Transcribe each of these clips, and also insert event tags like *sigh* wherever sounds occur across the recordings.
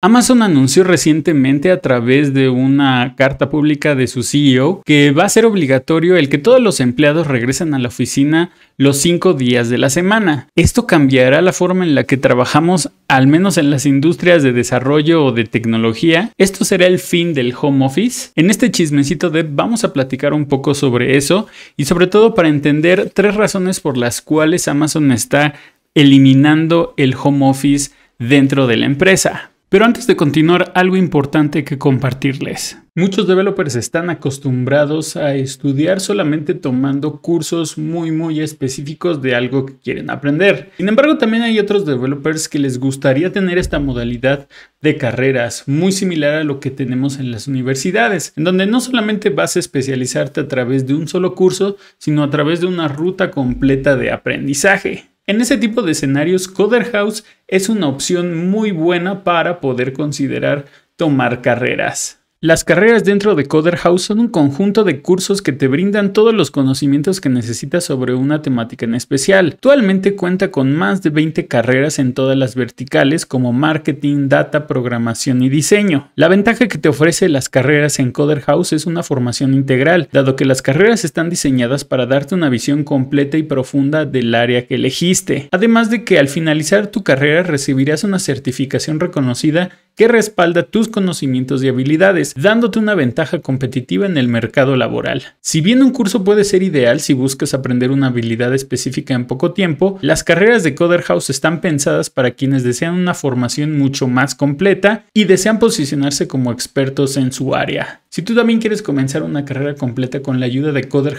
Amazon anunció recientemente a través de una carta pública de su CEO que va a ser obligatorio el que todos los empleados regresen a la oficina los cinco días de la semana. Esto cambiará la forma en la que trabajamos, al menos en las industrias de desarrollo o de tecnología. Esto será el fin del home office. En este chismecito de vamos a platicar un poco sobre eso y sobre todo para entender tres razones por las cuales Amazon está eliminando el home office dentro de la empresa. Pero antes de continuar, algo importante que compartirles. Muchos developers están acostumbrados a estudiar solamente tomando cursos muy muy específicos de algo que quieren aprender. Sin embargo, también hay otros developers que les gustaría tener esta modalidad de carreras muy similar a lo que tenemos en las universidades, en donde no solamente vas a especializarte a través de un solo curso, sino a través de una ruta completa de aprendizaje. En ese tipo de escenarios, Coder House es una opción muy buena para poder considerar tomar carreras. Las carreras dentro de Coder House son un conjunto de cursos que te brindan todos los conocimientos que necesitas sobre una temática en especial. Actualmente cuenta con más de 20 carreras en todas las verticales como marketing, data, programación y diseño. La ventaja que te ofrece las carreras en Coder House es una formación integral, dado que las carreras están diseñadas para darte una visión completa y profunda del área que elegiste. Además de que al finalizar tu carrera recibirás una certificación reconocida que respalda tus conocimientos y habilidades, dándote una ventaja competitiva en el mercado laboral. Si bien un curso puede ser ideal si buscas aprender una habilidad específica en poco tiempo, las carreras de Coder están pensadas para quienes desean una formación mucho más completa y desean posicionarse como expertos en su área. Si tú también quieres comenzar una carrera completa con la ayuda de Coder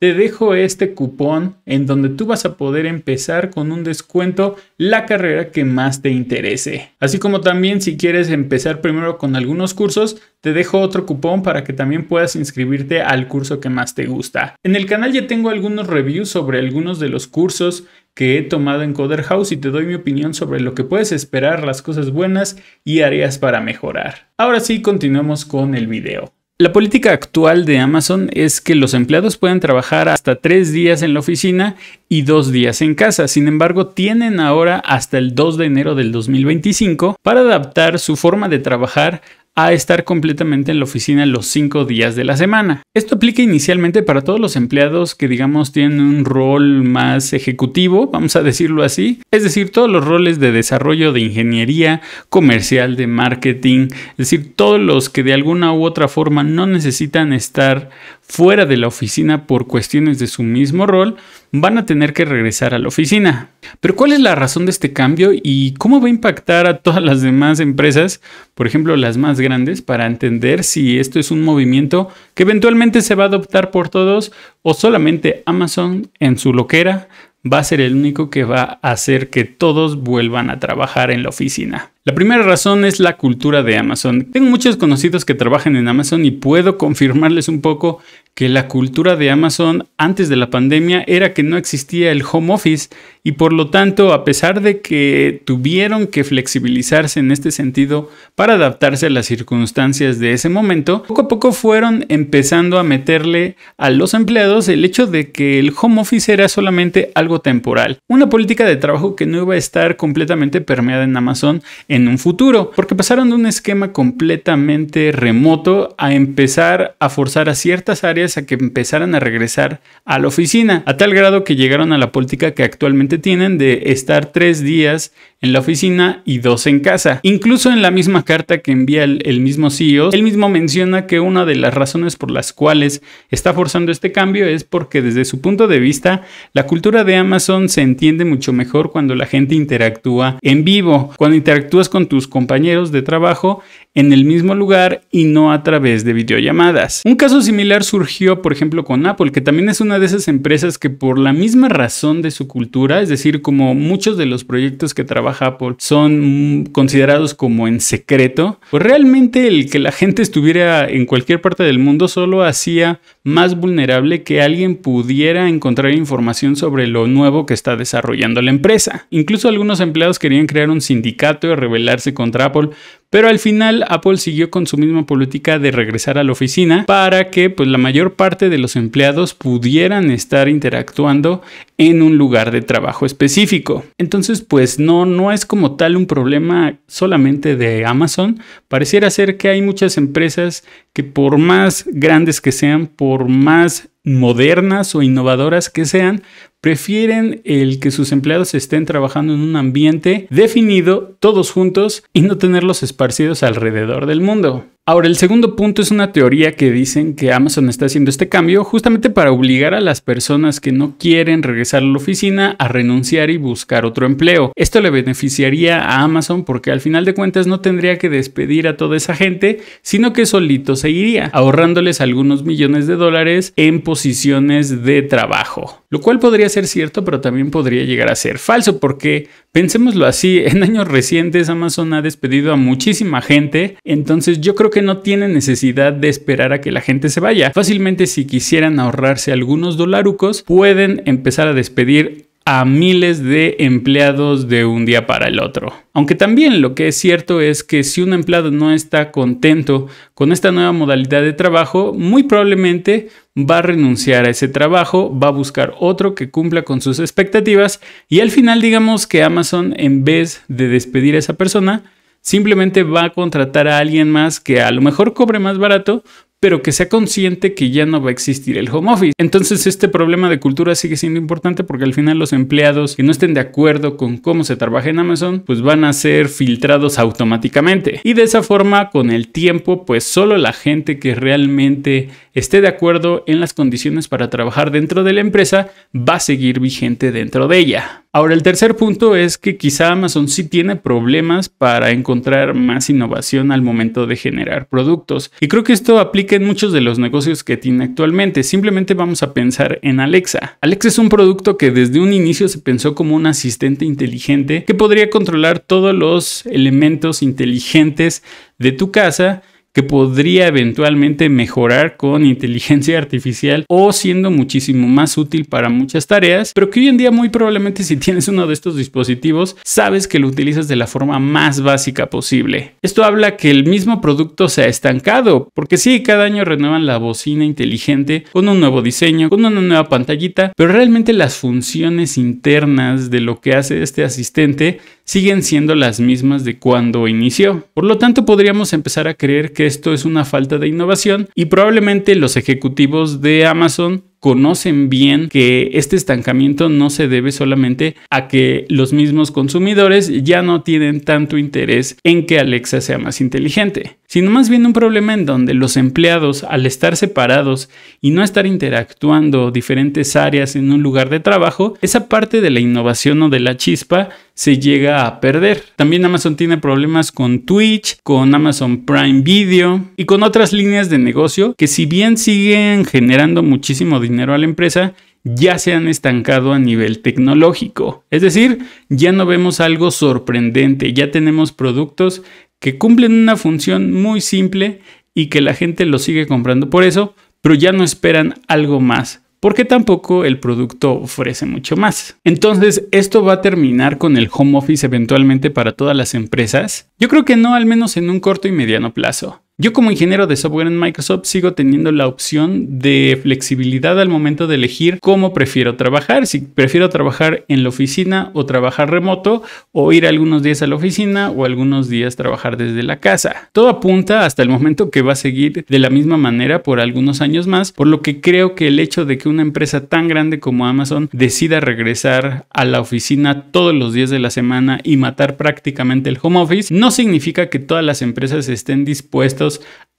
te dejo este cupón en donde tú vas a poder empezar con un descuento la carrera que más te interese. Así como también si quieres empezar primero con algunos cursos, te dejo otro cupón para que también puedas inscribirte al curso que más te gusta. En el canal ya tengo algunos reviews sobre algunos de los cursos que he tomado en Coder House y te doy mi opinión sobre lo que puedes esperar, las cosas buenas y áreas para mejorar. Ahora sí, continuamos con el video. La política actual de Amazon es que los empleados pueden trabajar hasta tres días en la oficina y dos días en casa. Sin embargo, tienen ahora hasta el 2 de enero del 2025 para adaptar su forma de trabajar a estar completamente en la oficina los cinco días de la semana. Esto aplica inicialmente para todos los empleados que digamos tienen un rol más ejecutivo, vamos a decirlo así, es decir, todos los roles de desarrollo de ingeniería, comercial, de marketing, es decir, todos los que de alguna u otra forma no necesitan estar fuera de la oficina por cuestiones de su mismo rol, van a tener que regresar a la oficina. Pero ¿cuál es la razón de este cambio y cómo va a impactar a todas las demás empresas, por ejemplo las más grandes, para entender si esto es un movimiento que eventualmente se va a adoptar por todos o solamente Amazon en su loquera va a ser el único que va a hacer que todos vuelvan a trabajar en la oficina? La primera razón es la cultura de Amazon. Tengo muchos conocidos que trabajan en Amazon y puedo confirmarles un poco que la cultura de Amazon antes de la pandemia era que no existía el home office y por lo tanto, a pesar de que tuvieron que flexibilizarse en este sentido para adaptarse a las circunstancias de ese momento, poco a poco fueron empezando a meterle a los empleados el hecho de que el home office era solamente algo temporal, una política de trabajo que no iba a estar completamente permeada en Amazon en un futuro, porque pasaron de un esquema completamente remoto a empezar a forzar a ciertas áreas a que empezaran a regresar a la oficina, a tal grado que llegaron a la política que actualmente tienen de estar tres días en la oficina y dos en casa. Incluso en la misma carta que envía el, mismo CEO, él mismo menciona que una de las razones por las cuales está forzando este cambio es porque desde su punto de vista, la cultura de Amazon se entiende mucho mejor cuando la gente interactúa en vivo, cuando interactúas con tus compañeros de trabajo en el mismo lugar y no a través de videollamadas. Un caso similar surgió, por ejemplo, con Apple, que también es una de esas empresas que por la misma razón de su cultura, es decir, como muchos de los proyectos que trabajan Apple son mm, considerados como en secreto, pues realmente el que la gente estuviera en cualquier parte del mundo solo hacía más vulnerable que alguien pudiera encontrar información sobre lo nuevo que está desarrollando la empresa. Incluso algunos empleados querían crear un sindicato y rebelarse contra Apple pero al final Apple siguió con su misma política de regresar a la oficina para que pues, la mayor parte de los empleados pudieran estar interactuando en un lugar de trabajo específico. Entonces, pues no, no es como tal un problema solamente de Amazon. Pareciera ser que hay muchas empresas que por más grandes que sean, por más modernas o innovadoras que sean, Prefieren el que sus empleados estén trabajando en un ambiente definido, todos juntos, y no tenerlos esparcidos alrededor del mundo. Ahora, el segundo punto es una teoría que dicen que Amazon está haciendo este cambio justamente para obligar a las personas que no quieren regresar a la oficina a renunciar y buscar otro empleo. Esto le beneficiaría a Amazon porque al final de cuentas no tendría que despedir a toda esa gente, sino que solito seguiría ahorrándoles algunos millones de dólares en posiciones de trabajo. Lo cual podría ser cierto, pero también podría llegar a ser falso, porque pensémoslo así, *laughs* en años recientes Amazon ha despedido a muchísima gente, entonces yo creo que no tiene necesidad de esperar a que la gente se vaya. Fácilmente si quisieran ahorrarse algunos dolarucos, pueden empezar a despedir a miles de empleados de un día para el otro. Aunque también lo que es cierto es que si un empleado no está contento con esta nueva modalidad de trabajo, muy probablemente va a renunciar a ese trabajo, va a buscar otro que cumpla con sus expectativas y al final digamos que Amazon en vez de despedir a esa persona, simplemente va a contratar a alguien más que a lo mejor cobre más barato, pero que sea consciente que ya no va a existir el home office. Entonces este problema de cultura sigue siendo importante porque al final los empleados que no estén de acuerdo con cómo se trabaja en Amazon, pues van a ser filtrados automáticamente. Y de esa forma, con el tiempo, pues solo la gente que realmente esté de acuerdo en las condiciones para trabajar dentro de la empresa va a seguir vigente dentro de ella. Ahora, el tercer punto es que quizá Amazon sí tiene problemas para encontrar más innovación al momento de generar productos. Y creo que esto aplica que en muchos de los negocios que tiene actualmente. Simplemente vamos a pensar en Alexa. Alexa es un producto que desde un inicio se pensó como un asistente inteligente que podría controlar todos los elementos inteligentes de tu casa que podría eventualmente mejorar con inteligencia *laughs* artificial o siendo muchísimo más útil para muchas tareas, pero que hoy en día muy probablemente si tienes uno de estos dispositivos sabes que lo utilizas de la forma más básica posible. Esto habla que el mismo producto se ha estancado, porque sí, cada año renuevan la bocina inteligente con un nuevo diseño, con una nueva pantallita, pero realmente las funciones internas de lo que hace este asistente siguen siendo las mismas de cuando inició. Por lo tanto, podríamos empezar a creer que esto es una falta de innovación y probablemente los ejecutivos de Amazon conocen bien que este estancamiento no se debe solamente a que los mismos consumidores ya no tienen tanto interés en que Alexa sea más inteligente, sino más bien un problema en donde los empleados, al estar separados y no estar interactuando diferentes áreas en un lugar de trabajo, esa parte de la innovación o de la chispa se llega a perder. También Amazon tiene problemas con Twitch, con Amazon Prime Video y con otras líneas de negocio que si bien siguen generando muchísimo dinero a la empresa, ya se han estancado a nivel tecnológico. Es decir, ya no vemos algo sorprendente, ya tenemos productos que cumplen una función muy simple y que la gente los sigue comprando por eso, pero ya no esperan algo más porque tampoco el producto ofrece mucho más. Entonces, ¿esto va a terminar con el home office eventualmente para todas las empresas? Yo creo que no, al menos en un corto y mediano plazo. Yo como ingeniero de software en Microsoft sigo teniendo la opción de flexibilidad al momento de elegir cómo prefiero trabajar, si prefiero trabajar en la oficina o trabajar remoto o ir algunos días a la oficina o algunos días trabajar desde la casa. Todo apunta hasta el momento que va a seguir de la misma manera por algunos años más, por lo que creo que el hecho de que una empresa tan grande como Amazon decida regresar a la oficina todos los días de la semana y matar prácticamente el home office no significa que todas las empresas estén dispuestas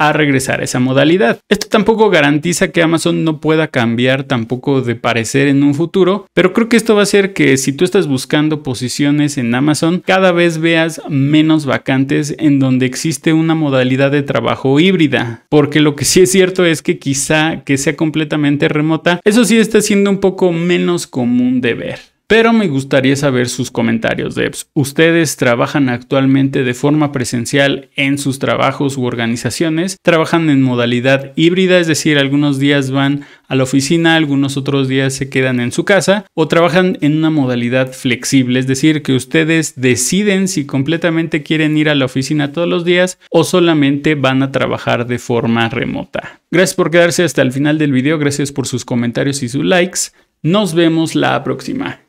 a regresar a esa modalidad. Esto tampoco garantiza que Amazon no pueda cambiar tampoco de parecer en un futuro, pero creo que esto va a hacer que si tú estás buscando posiciones en Amazon, cada vez veas menos vacantes en donde existe una modalidad de trabajo híbrida, porque lo que sí es cierto es que quizá que sea completamente remota, eso sí está siendo un poco menos común de ver pero me gustaría saber sus comentarios, Devs. ¿Ustedes trabajan actualmente de forma presencial en sus trabajos u organizaciones? ¿Trabajan en modalidad híbrida, es decir, algunos días van a la oficina, algunos otros días se quedan en su casa? ¿O trabajan en una modalidad flexible, es decir, que ustedes deciden si completamente quieren ir a la oficina todos los días o solamente van a trabajar de forma remota? Gracias por quedarse hasta el final del video, gracias por sus comentarios y sus likes. Nos vemos la próxima.